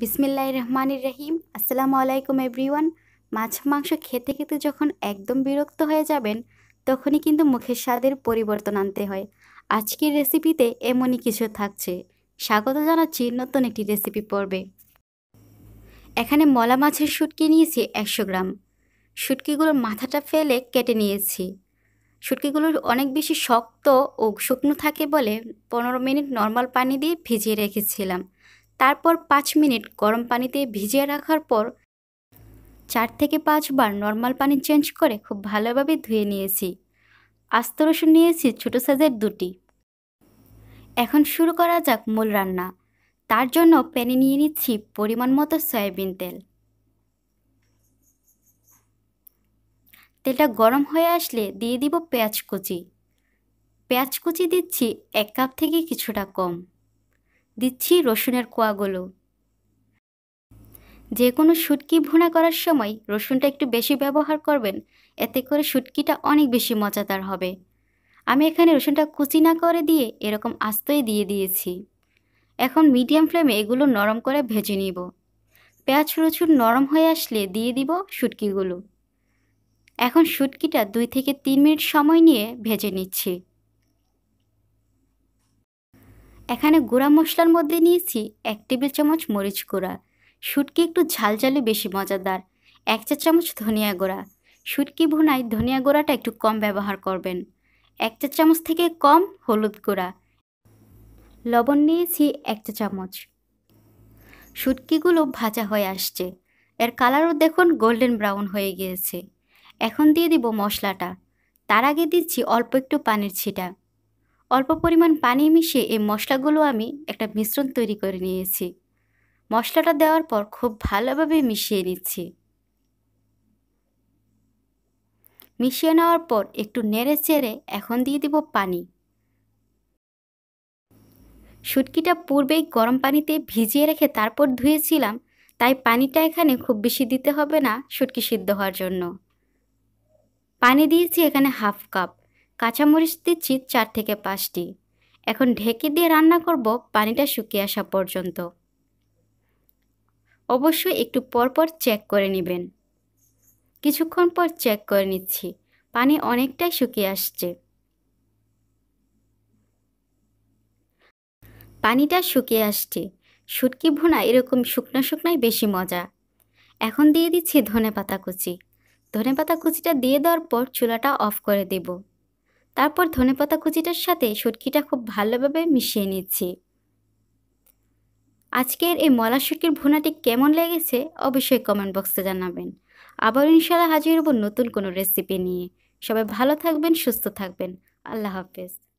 বিসমিল্লাহ রহমান রহিম আসসালামু আলাইকুম এভরিওয়ান মাছ মাংস খেতে খেতে যখন একদম বিরক্ত হয়ে যাবেন তখনই কিন্তু মুখের স্বাদের পরিবর্তন আনতে হয় আজকের রেসিপিতে এমনই কিছু থাকছে স্বাগত জানাচ্ছি নতুন একটি রেসিপি পর্বে এখানে মলা মাছের শুটকি নিয়েছি একশো গ্রাম শুটকিগুলোর মাথাটা ফেলে কেটে নিয়েছি শুটকিগুলো অনেক বেশি শক্ত ও শুকনো থাকে বলে পনেরো মিনিট নর্মাল পানি দিয়ে ভিজিয়ে রেখেছিলাম তারপর পাঁচ মিনিট গরম পানিতে ভিজিয়ে রাখার পর চার থেকে পাঁচবার নর্মাল পানি চেঞ্জ করে খুব ভালোভাবে ধুয়ে নিয়েছি আস্ত রসুন নিয়েছি ছোটো সাইজের দুটি এখন শুরু করা যাক মূল রান্না তার জন্য প্যানে নিয়ে নিচ্ছি পরিমাণ মতো সয়াবিন তেল তেলটা গরম হয়ে আসলে দিয়ে দিব পেঁয়াজ কুচি পেঁয়াজ কুচি দিচ্ছি এক কাপ থেকে কিছুটা কম দিচ্ছি রসুনের কোয়াগুলো যে কোনো শুটকি ভুনা করার সময় রসুনটা একটু বেশি ব্যবহার করবেন এতে করে শুটকিটা অনেক বেশি মজাদার হবে আমি এখানে রসুনটা কুচি না করে দিয়ে এরকম আস্তই দিয়ে দিয়েছি এখন মিডিয়াম ফ্লেমে এগুলো নরম করে ভেজে নিব পেঁয়াজ রসুন নরম হয়ে আসলে দিয়ে দিব শুটকিগুলো এখন শুটকিটা দুই থেকে তিন মিনিট সময় নিয়ে ভেজে নিচ্ছি এখানে গুঁড়া মশলার মধ্যে নিয়েছি এক টেবিল চামচ মরিচ গুঁড়া শুটকি একটু ঝালঝালে বেশি মজাদার এক চা চামচ ধনিয়া গুঁড়া শুটকি ভুনায় ধনিয়া গুঁড়াটা একটু কম ব্যবহার করবেন এক চা চামচ থেকে কম হলুদ গুঁড়া লবণ নিয়েছি এক চা চামচ শুটকিগুলো ভাজা হয়ে আসছে এর কালারও দেখুন গোল্ডেন ব্রাউন হয়ে গিয়েছে এখন দিয়ে দিব মশলাটা তার আগে দিচ্ছি অল্প একটু পানির ছিটা অল্প পরিমাণ পানি মিশিয়ে এই মশলাগুলো আমি একটা মিশ্রণ তৈরি করে নিয়েছি মশলাটা দেওয়ার পর খুব ভালোভাবে মিশিয়ে নিচ্ছি মিশিয়ে নেওয়ার পর একটু নেড়ে চেড়ে এখন দিয়ে দিব পানি শুটকিটা পূর্বেই গরম পানিতে ভিজিয়ে রেখে তারপর ধুয়েছিলাম তাই পানিটা এখানে খুব বেশি দিতে হবে না শুটকি সিদ্ধ হওয়ার জন্য পানি দিয়েছি এখানে হাফ কাপ কাঁচামরিচ দিচ্ছি চার থেকে পাঁচটি এখন ঢেকে দিয়ে রান্না করব পানিটা শুকিয়ে আসা পর্যন্ত অবশ্যই একটু পরপর চেক করে নেবেন কিছুক্ষণ পর চেক করে নিচ্ছি পানি অনেকটাই শুকিয়ে আসছে পানিটা শুকিয়ে আসছে শুটকি ভোনা এরকম শুকনো শুকনাই বেশি মজা এখন দিয়ে দিচ্ছি ধনে পাতা কুচি ধনে পাতা কুচিটা দিয়ে দেওয়ার পর চুলাটা অফ করে দেবো তারপর ধনেপাতা কুচিটার সাথে শুটকিটা খুব ভালোভাবে মিশিয়ে নিচ্ছি আজকের এই মলা শুটকির ভুনাটি কেমন লেগেছে অবশ্যই কমেন্ট বক্সে জানাবেন আবার ইনশাল্লাহ হাজির হব নতুন কোনো রেসিপি নিয়ে সবাই ভালো থাকবেন সুস্থ থাকবেন আল্লাহ হাফেজ